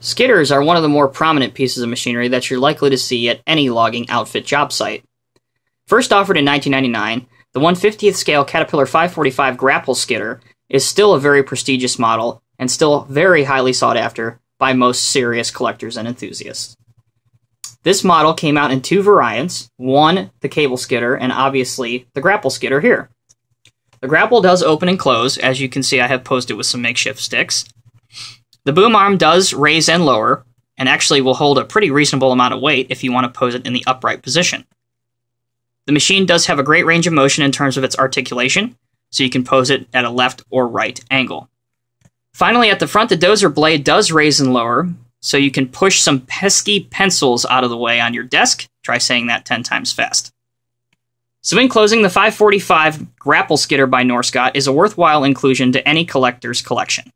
Skidders are one of the more prominent pieces of machinery that you're likely to see at any logging outfit job site. First offered in 1999, the 150th scale Caterpillar 545 grapple skidder is still a very prestigious model and still very highly sought after by most serious collectors and enthusiasts. This model came out in two variants one, the cable skidder, and obviously the grapple skidder here. The grapple does open and close, as you can see, I have posed it with some makeshift sticks. The boom arm does raise and lower, and actually will hold a pretty reasonable amount of weight if you want to pose it in the upright position. The machine does have a great range of motion in terms of its articulation, so you can pose it at a left or right angle. Finally, at the front, the dozer blade does raise and lower, so you can push some pesky pencils out of the way on your desk. Try saying that 10 times fast. So, in closing, the 545 Grapple Skitter by Norscott is a worthwhile inclusion to any collector's collection.